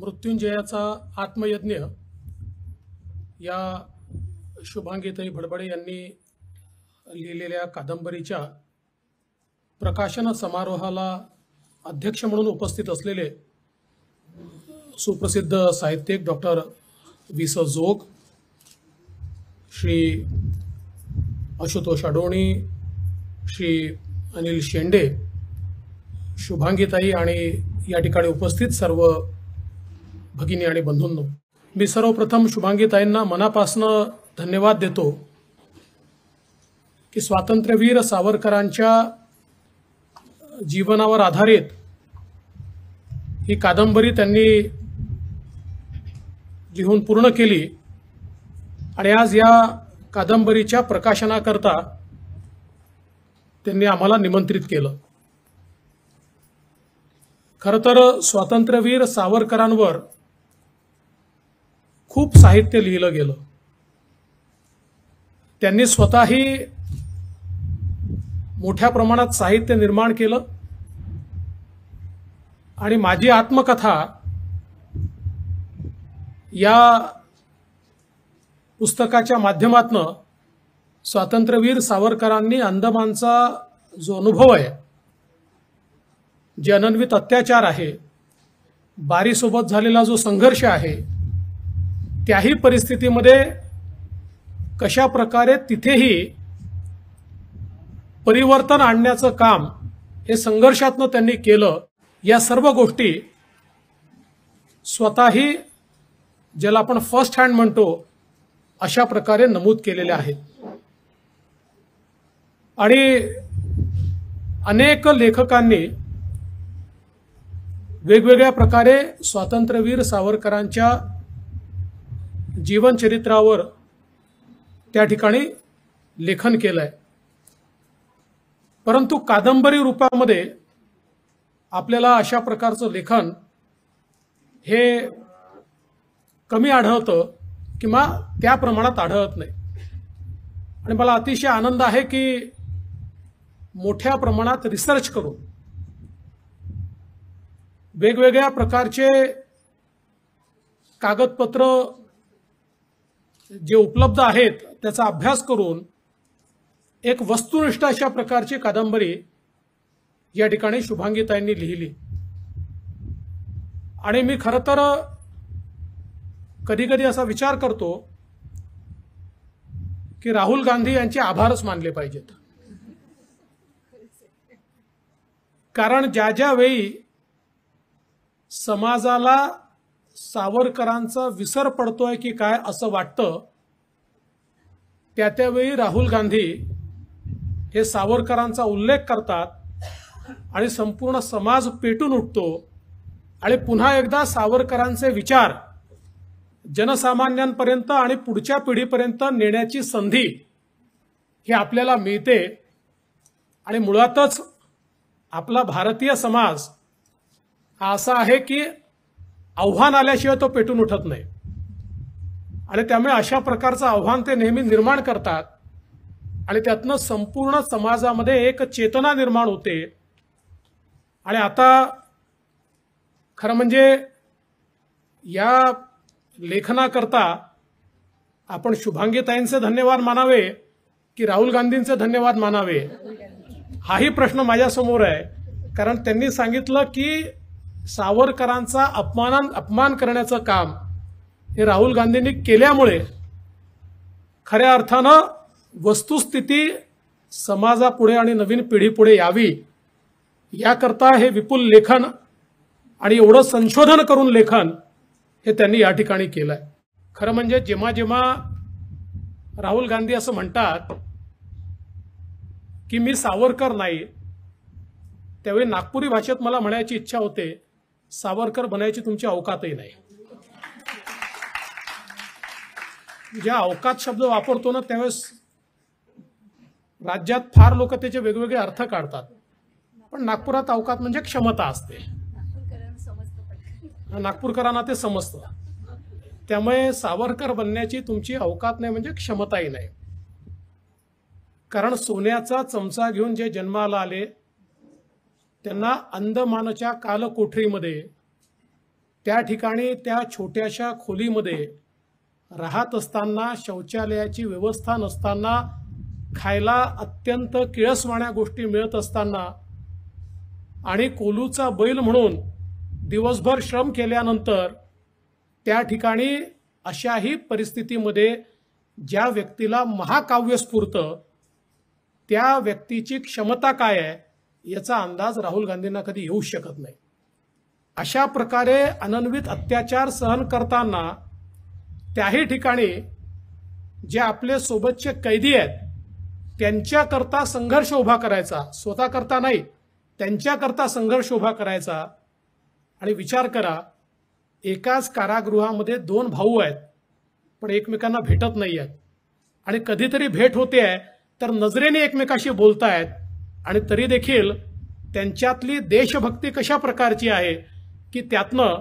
मृत्युंजयाचा आत्मयज्ञ या शुभांगीताई भडबडे यांनी लिहिलेल्या कादंबरीच्या प्रकाशन समारोहाला अध्यक्ष म्हणून उपस्थित असलेले सुप्रसिद्ध साहित्यिक डॉक्टर वि स जोग श्री आशुतोष अडोणी श्री अनिल शेंडे शुभांगीताई आणि या ठिकाणी उपस्थित सर्व भगिनी आणि बंधूंनो मी सर्वप्रथम शुभांगीताईंना मनापासून धन्यवाद देतो की स्वातंत्र्यवीर सावरकरांच्या जीवनावर आधारित ही कादंबरी त्यांनी लिहून पूर्ण केली आणि आज या कादंबरीच्या प्रकाशनाकरता त्यांनी आम्हाला निमंत्रित केलं खरं तर स्वातंत्र्यवीर सावरकरांवर खूप साहित्य लिहिलं गेलं त्यांनी स्वतःही मोठ्या प्रमाणात साहित्य निर्माण केलं आणि माझी आत्मकथा या पुस्तकाच्या माध्यमातनं स्वातंत्र्यवीर सावरकरांनी अंदमानचा जो अनुभव आहे जे अनन्वित अत्याचार आहे बारीसोबत झालेला जो संघर्ष आहे त्याही परिस्थितीमध्ये कशा प्रकारे तिथेही परिवर्तन आणण्याचं काम हे संघर्षातनं त्यांनी केलं या सर्व गोष्टी स्वतःही ज्याला आपण फर्स्ट हँड म्हणतो अशा प्रकारे नमूद केलेल्या आहेत आणि अनेक लेखकांनी वेगवेगळ्या प्रकारे स्वातंत्र्यवीर सावरकरांच्या जीवनचरित्रावर त्या ठिकाणी लेखन केलं आहे परंतु कादंबरी रूपामध्ये आपल्याला अशा प्रकारचं लेखन हे कमी आढळतं किंवा त्या प्रमाणात आढळत नाही आणि मला अतिशय आनंद आहे की मोठ्या प्रमाणात रिसर्च करून वेगवेगळ्या प्रकारचे कागदपत्र जे उपलब्ध आहेत त्याचा अभ्यास करून एक वस्तुनिष्ठ अशा प्रकारची कादंबरी या ठिकाणी शुभांगीताईंनी लिहिली आणि मी खर तर कधीकधी असा विचार करतो की राहुल गांधी यांचे आभारच मानले पाहिजेत कारण ज्या ज्या वेळी समाजाला सावरकरांचा विसर पडतोय की काय असं वाटतं त्या त्यावेळी राहुल गांधी हे सावरकरांचा उल्लेख करतात आणि संपूर्ण समाज पेटून उठतो आणि पुन्हा एकदा सावरकरांचे विचार जनसामान्यांपर्यंत आणि पुढच्या पिढीपर्यंत नेण्याची संधी ही आपल्याला मिळते आणि मुळातच आपला भारतीय समाज हा असा आहे की आव्हान आल्याशिवाय तो पेटून उठत नाही आणि त्यामुळे अशा प्रकारचं आव्हान ते नेहमी निर्माण करतात आणि त्यातनं संपूर्ण समाजामध्ये एक चेतना निर्माण होते आणि आता खरं म्हणजे या लेखनाकरता आपण शुभांगीताईंचे धन्यवाद मानावे की राहुल गांधींचे धन्यवाद मानावे हाही प्रश्न माझ्यासमोर आहे कारण त्यांनी सांगितलं की सावरकरांचा अपमान अपमान करण्याचं काम हे राहुल गांधींनी केल्यामुळे खऱ्या अर्थानं वस्तुस्थिती समाजापुढे आणि नवीन पिढीपुढे यावी याकरता हे विपुल लेखन आणि एवढं संशोधन करून लेखन हे त्यांनी या ठिकाणी केलं आहे खरं म्हणजे जेव्हा जेव्हा राहुल गांधी असं म्हणतात की मी सावरकर नाही त्यावेळी नागपुरी भाषेत मला म्हणायची इच्छा होते सावरकर बनायची तुमची अवकातही नाही ज्या अवकात शब्द वापरतो ना त्यावेळेस राज्यात फार लोक त्याचे वेगवेगळे अर्थ काढतात पण नागपुरात अवकात म्हणजे क्षमता असते नागपूरकरांना ते समजतं त्यामुळे सावरकर बनण्याची तुमची अवकात नाही म्हणजे क्षमताही नाही कारण सोन्याचा चमचा घेऊन जे जन्माला आले त्यांना अंदमानाच्या कालकोठरीमध्ये त्या ठिकाणी त्या छोट्याशा खोलीमध्ये राहत असताना शौचालयाची व्यवस्था नसताना खायला अत्यंत किळसवाण्या गोष्टी मिळत असताना आणि कोलूचा बैल म्हणून दिवसभर श्रम केल्यानंतर त्या ठिकाणी अशाही परिस्थितीमध्ये ज्या व्यक्तीला महाकाव्य स्फूर्त त्या व्यक्तीची क्षमता काय आहे याचा अंदाज राहुल गांधींना कधी येऊ शकत नाही अशा प्रकारे अनन्वित अत्याचार सहन करताना त्याही ठिकाणी जे आपले सोबतचे कैदी आहेत त्यांच्याकरता संघर्ष उभा करायचा स्वतःकरता नाही त्यांच्याकरता संघर्ष उभा करायचा आणि विचार करा एकाच कारागृहामध्ये दोन भाऊ आहेत पण एकमेकांना भेटत नाही आहेत आणि कधीतरी भेट होते आहे तर नजरेने एकमेकाशी बोलतायत आणि तरी देखील त्यांच्यातली देशभक्ती कशा प्रकारची आहे की त्यातनं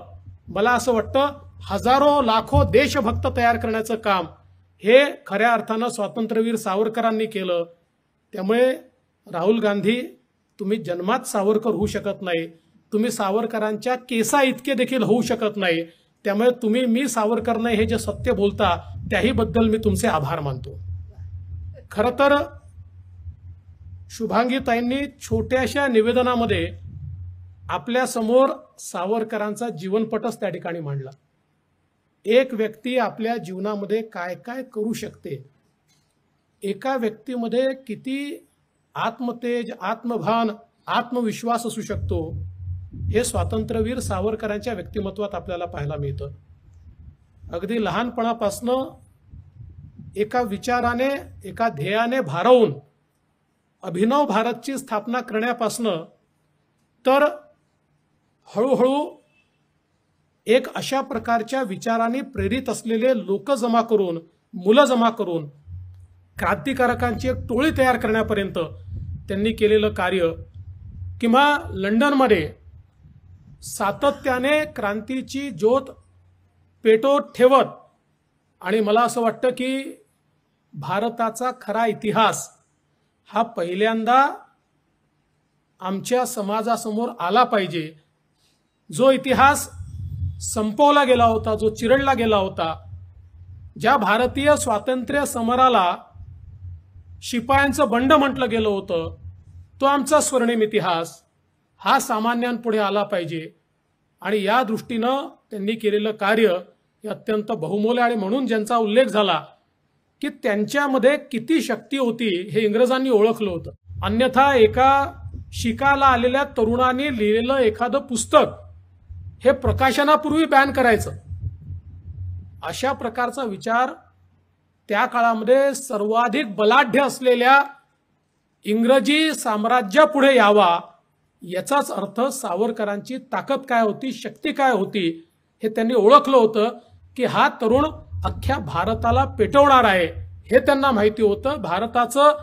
मला असं वाटतं हजारो लाखो देशभक्त तयार करण्याचं काम हे खऱ्या अर्थानं स्वातंत्र्यवीर सावरकरांनी केलं त्यामुळे राहुल गांधी तुम्ही जन्मात सावरकर होऊ शकत नाही तुम्ही सावरकरांच्या केसा इतके देखील होऊ शकत नाही त्यामुळे तुम्ही मी सावरकर नाही हे जे सत्य बोलता त्याहीबद्दल मी तुमचे आभार मानतो खरं तर शुभांगीताईंनी छोट्याशा निवेदनामध्ये आपल्यासमोर सावरकरांचा जीवनपटच त्या ठिकाणी मांडला एक व्यक्ती आपल्या जीवनामध्ये काय काय करू शकते एका व्यक्तीमध्ये किती आत्मतेज आत्मभान आत्मविश्वास असू शकतो हे स्वातंत्र्यवीर सावरकरांच्या व्यक्तिमत्वात आपल्याला पाहायला मिळतं अगदी लहानपणापासनं एका विचाराने एका ध्येयाने भारवून अभिनव भारतची स्थापना करण्यापासनं तर हळूहळू एक अशा प्रकारच्या विचाराने प्रेरित असलेले लोक जमा करून मुलं जमा करून क्रांतिकारकांची एक टोळी तयार करण्यापर्यंत त्यांनी केलेलं कार्य किंवा लंडनमध्ये सातत्याने क्रांतीची ज्योत पेटोत ठेवत आणि मला असं वाटतं की भारताचा खरा इतिहास हा पहिल्यांदा आमच्या समाजासमोर आला पाहिजे जो इतिहास संपवला गेला होता जो चिरडला गेला होता ज्या भारतीय स्वातंत्र्य समराला शिपायांचं बंड म्हटलं गेलं होतं तो आमचा स्वर्णिम इतिहास हा सामान्यांपुढे आला पाहिजे आणि या दृष्टीनं त्यांनी केलेलं कार्य हे अत्यंत बहुमोल आणि म्हणून ज्यांचा उल्लेख झाला की त्यांच्यामध्ये किती शक्ती होती हे इंग्रजांनी ओळखलं होतं अन्यथा एका शिकाला आलेल्या तरुणाने लिहिलेलं एखादं पुस्तक हे प्रकाशनापूर्वी बॅन करायचं अशा प्रकारचा विचार त्या काळामध्ये सर्वाधिक बलाढ्य असलेल्या इंग्रजी साम्राज्यापुढे यावा याचाच अर्थ सावरकरांची ताकद काय होती शक्ती काय होती हे त्यांनी ओळखलं होतं की हा तरुण अख्ख्या भारताला पेटवणार आहे हे त्यांना माहिती होतं भारताचं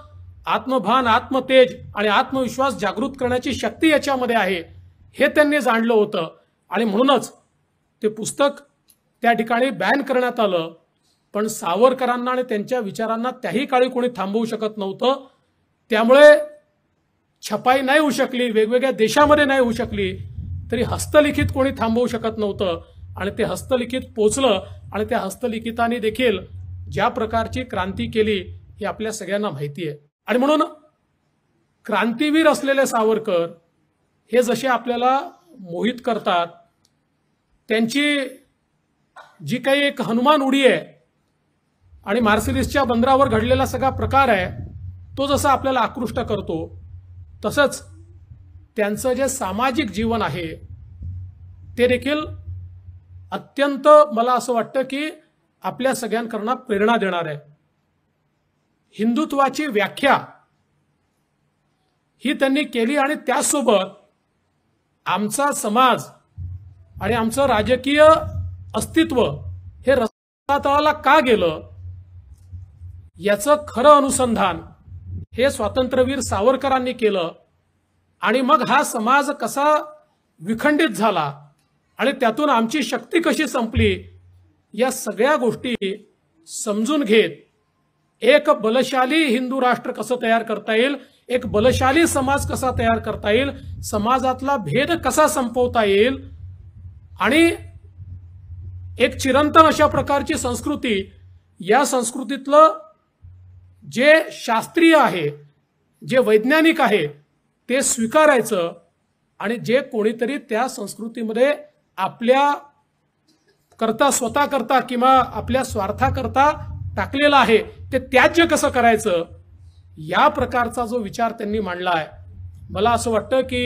आत्मभान आत्मतेज आणि आत्मविश्वास जागृत करण्याची शक्ती याच्यामध्ये आहे हे त्यांनी जाणलं होतं आणि म्हणूनच ते पुस्तक त्या ठिकाणी बॅन करण्यात आलं पण सावरकरांना आणि त्यांच्या विचारांना त्याही काळी कोणी थांबवू शकत नव्हतं त्यामुळे छपाई नाही होऊ शकली वेगवेगळ्या देशामध्ये नाही होऊ शकली तरी हस्तलिखित कोणी थांबवू शकत नव्हतं आणि ते हस्तलिखित पोचलं आणि त्या हस्तलिखिताने देखील ज्या प्रकारची क्रांती केली हे आपल्या सगळ्यांना माहिती आहे आणि म्हणून क्रांतीवीर असलेले सावरकर हे जसे आपल्याला मोहित करतात त्यांची जी काही एक हनुमान उडी आहे आणि मार्सिलिसच्या बंदरावर घडलेला सगळा प्रकार आहे तो जसा आपल्याला आकृष्ट करतो तसंच त्यांचं जे सामाजिक जीवन आहे ते देखील अत्यंत मला असं वाटतं की आपल्या सगळ्यांकरना प्रेरणा देणार आहे हिंदुत्वाची व्याख्या ही त्यांनी केली आणि त्यासोबत आमचा समाज आणि आमचं राजकीय अस्तित्व हे रस्ता का गेलं याचं खरं अनुसंधान हे स्वातंत्र्यवीर सावरकरांनी केलं आणि मग हा समाज कसा विखंडित झाला आणि त्यातून आमची शक्ती कशी संपली या सगळ्या गोष्टी समजून घेत एक बलशाली हिंदू राष्ट्र कसं तयार करता येईल एक बलशाली समाज कसा तयार करता येईल समाजातला भेद कसा संपवता येईल आणि एक चिरंतन अशा प्रकारची संस्कृती या संस्कृतीतलं जे शास्त्रीय आहे जे वैज्ञानिक आहे ते स्वीकारायचं आणि जे कोणीतरी त्या संस्कृतीमध्ये आपल्या करता स्वतः करता किंवा आपल्या स्वार्थाकरता टाकलेलं आहे ते त्याज्य कसं करायचं या प्रकारचा जो विचार त्यांनी मांडला आहे मला असं वाटतं की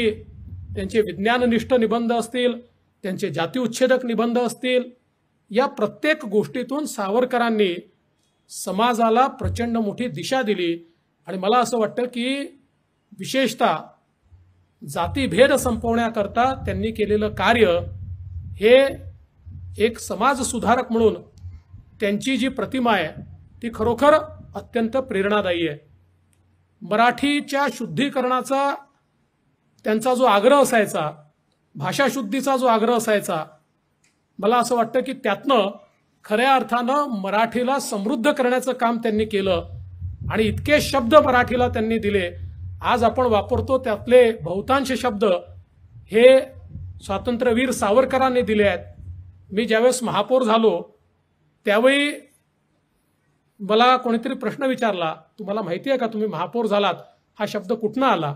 त्यांचे विज्ञाननिष्ठ निबंध असतील त्यांचे जातीउच्छेदक निबंध असतील या प्रत्येक गोष्टीतून सावरकरांनी समाजाला प्रचंड मोठी दिशा दिली आणि मला असं वाटतं की विशेषतः जातीभेद संपवण्याकरता त्यांनी केलेलं कार्य हे एक समाजसुधारक म्हणून त्यांची जी प्रतिमा आहे ती खरोखर अत्यंत प्रेरणादायी आहे मराठीच्या शुद्धीकरणाचा त्यांचा जो आग्रह असायचा भाषाशुद्धीचा जो आग्रह असायचा मला असं वाटतं की त्यातनं खऱ्या अर्थानं मराठीला समृद्ध करण्याचं काम त्यांनी केलं आणि इतके शब्द मराठीला त्यांनी दिले आज आपण वापरतो त्यातले बहुतांश शब्द हे स्वातंत्र्यवीर सावरकरांनी दिले आहेत मी ज्यावेळेस महापौर झालो त्यावेळी मला कोणीतरी प्रश्न विचारला तुम्हाला माहिती आहे का तुम्ही महापौर झालात हा शब्द कुठनं आला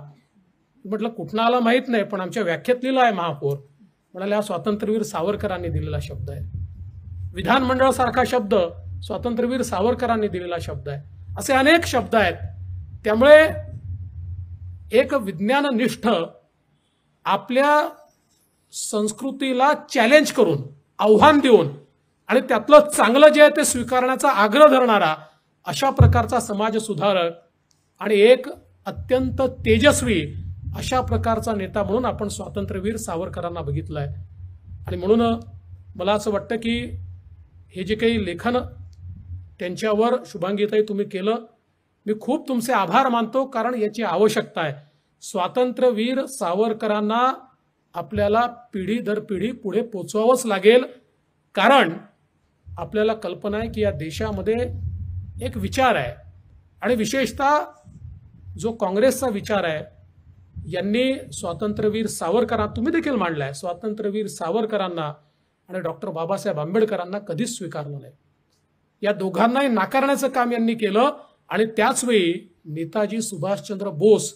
म्हटलं कुठनं आला माहीत नाही पण आमच्या व्याख्यात लिहिला आहे महापौर म्हणाले हा स्वातंत्र्यवीर सावरकरांनी दिलेला शब्द आहे विधानमंडळासारखा शब्द स्वातंत्र्यवीर सावरकरांनी दिलेला शब्द आहे असे अनेक शब्द आहेत त्यामुळे एक विज्ञाननिष्ठ आपल्या संस्कृतीला चॅलेंज करून आव्हान देऊन आणि त्यातलं चांगलं जे आहे ते स्वीकारण्याचा आग्रह धरणारा अशा प्रकारचा समाज सुधारक आणि एक अत्यंत तेजस्वी अशा प्रकारचा नेता म्हणून आपण स्वातंत्र्यवीर सावरकरांना बघितलंय आहे आणि म्हणून मला असं वाटतं की हे जे काही लेखन त्यांच्यावर शुभांगीताही तुम्ही केलं मी खूप तुमचे आभार मानतो कारण याची आवश्यकता आहे स्वातंत्र्यवीर सावरकरांना आपल्याला पिढी दर पिढी पुढे पोचवावंच लागेल कारण आपल्याला कल्पना आहे की या देशामध्ये एक विचार आहे आणि विशेषतः जो काँग्रेसचा विचार आहे यांनी स्वातंत्र्यवीर सावरकरां तुम्ही देखील मांडला आहे स्वातंत्र्यवीर सावरकरांना आणि डॉक्टर बाबासाहेब आंबेडकरांना कधीच स्वीकारलं नाही या दोघांनाही नाकारण्याचं काम यांनी केलं आणि त्याचवेळी नेताजी सुभाषचंद्र बोस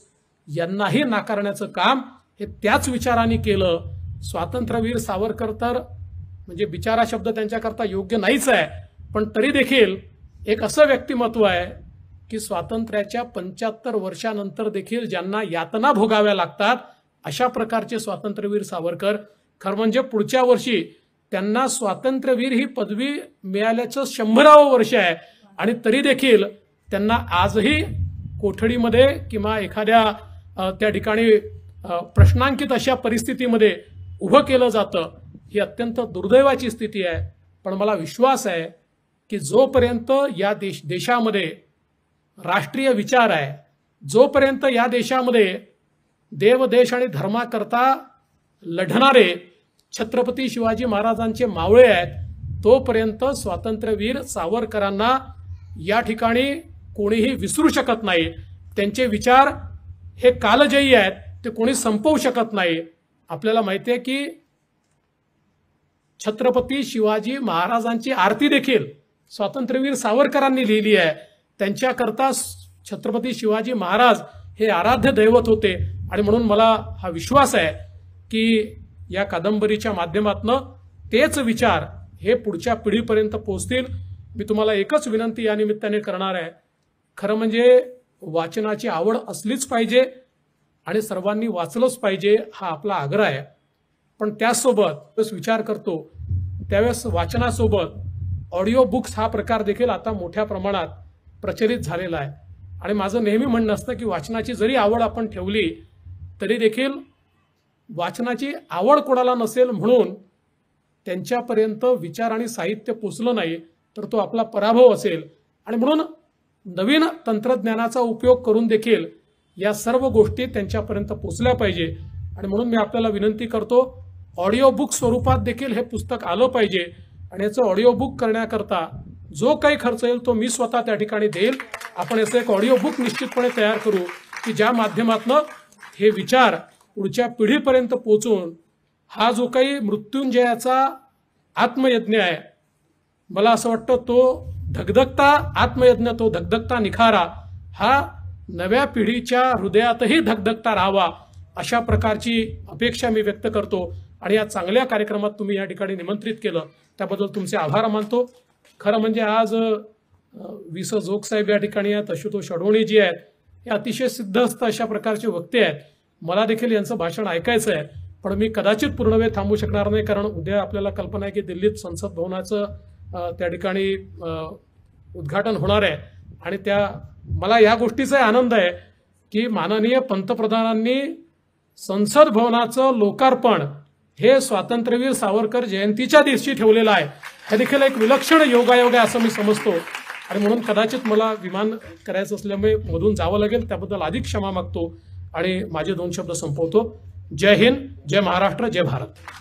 यांनाही नाकारण्याचं काम हे त्याच विचाराने केलं स्वातंत्र्यवीर सावरकर तर म्हणजे बिचारा शब्द त्यांच्याकरता योग्य नाहीच आहे पण तरी देखील एक असं व्यक्तिमत्व आहे की स्वातंत्र्याच्या पंच्याहत्तर वर्षानंतर देखील ज्यांना यातना भोगाव्या लागतात अशा प्रकारचे स्वातंत्र्यवीर सावरकर खरं म्हणजे पुढच्या वर्षी त्यांना स्वातंत्र्यवीर ही पदवी मिळाल्याचं शंभरावं वर्ष आहे आणि तरी देखील त्यांना आजही कोठडीमध्ये किंवा एखाद्या त्या ठिकाणी प्रश्नांकित अशा परिस्थितीमध्ये उभं केलं जातं ही अत्यंत दुर्दैवाची स्थिती आहे पण मला विश्वास आहे की जोपर्यंत या देश देशामध्ये राष्ट्रीय विचार आहे जोपर्यंत या देशामध्ये देव देश आणि धर्माकरता लढणारे छत्रपती शिवाजी महाराजांचे मावळे आहेत तोपर्यंत स्वातंत्र्यवीर सावरकरांना या ठिकाणी कोणीही विसरू शकत नाही त्यांचे विचार हे कालजयी आहेत ते कोणी संपवू शकत नाही आपल्याला माहिती आहे की छत्रपती शिवाजी महाराजांची आरती देखील स्वातंत्र्यवीर सावरकरांनी लिहिली आहे त्यांच्याकरता छत्रपती शिवाजी महाराज हे आराध्य दैवत होते आणि म्हणून मला हा विश्वास आहे की या कादंबरीच्या माध्यमातनं तेच विचार हे पुढच्या पिढीपर्यंत पोहोचतील मी तुम्हाला एकच विनंती या निमित्ताने करणार आहे खरं म्हणजे वाचनाची आवड असलीच पाहिजे आणि सर्वांनी वाचलंच पाहिजे हा आपला आग्रह आहे पण त्याचसोबत विचार करतो त्यावेळेस वाचनासोबत ऑडिओ बुक्स हा प्रकार देखील आता मोठ्या प्रमाणात प्रचलित झालेला आहे आणि माझं नेहमी म्हणणं असतं की वाचनाची जरी आवड आपण ठेवली तरी देखील वाचनाची आवड कोणाला नसेल म्हणून त्यांच्यापर्यंत विचार आणि साहित्य पोचलं नाही तर तो आपला पराभव असेल आणि म्हणून नवीन तंत्रज्ञानाचा उपयोग करून देखील या सर्व गोष्टी त्यांच्यापर्यंत पोचल्या पाहिजे आणि म्हणून मी आपल्याला विनंती करतो ऑडिओ बुक स्वरूपात देखील हे पुस्तक आलं पाहिजे आणि याचं ऑडिओ बुक करण्याकरता जो काही खर्च येईल तो मी स्वतः त्या ठिकाणी देईल आपण याचं एक ऑडिओ बुक निश्चितपणे तयार करू की ज्या माध्यमातनं हे विचार पुढच्या पिढीपर्यंत पोचून हा जो काही मृत्युंजयाचा आत्मयज्ञ आहे मला असं वाटतं तो धगधगता आत्मयज्ञ तो धगधगता निखारा हा नव्या पिढीच्या हृदयातही धकधकता राहावा अशा प्रकारची अपेक्षा मी व्यक्त करतो आणि या चांगल्या कार्यक्रमात तुम्ही या ठिकाणी निमंत्रित केलं त्याबद्दल तुमचे आभार मानतो खरं म्हणजे आज वि स जोगसाहेब या ठिकाणी आहेत आशुतोष जी आहेत हे अतिशय सिद्धस्त अशा प्रकारचे वक्ते आहेत मला देखील यांचं भाषण ऐकायचं आहे पण मी कदाचित पूर्णवेळ थांबू शकणार नाही कारण उद्या आपल्याला कल्पना आहे की दिल्लीत संसद भवनाचं त्या ठिकाणी उद्घाटन होणार आहे आणि त्या मला या गोष्टीचा आनंद आहे की माननीय पंतप्रधानांनी संसद भवनाचं लोकार्पण हे स्वातंत्र्यवीर सावरकर जयंतीच्या दिवशी ठेवलेलं आहे हे देखील एक विलक्षण योगायोग आहे असं मी समजतो आणि म्हणून कदाचित मला विमान करायचं असल्यामुळे मधून जावं लागेल त्याबद्दल अधिक क्षमा मागतो आणि माझे दोन शब्द संपवतो जय हिंद जय महाराष्ट्र जय भारत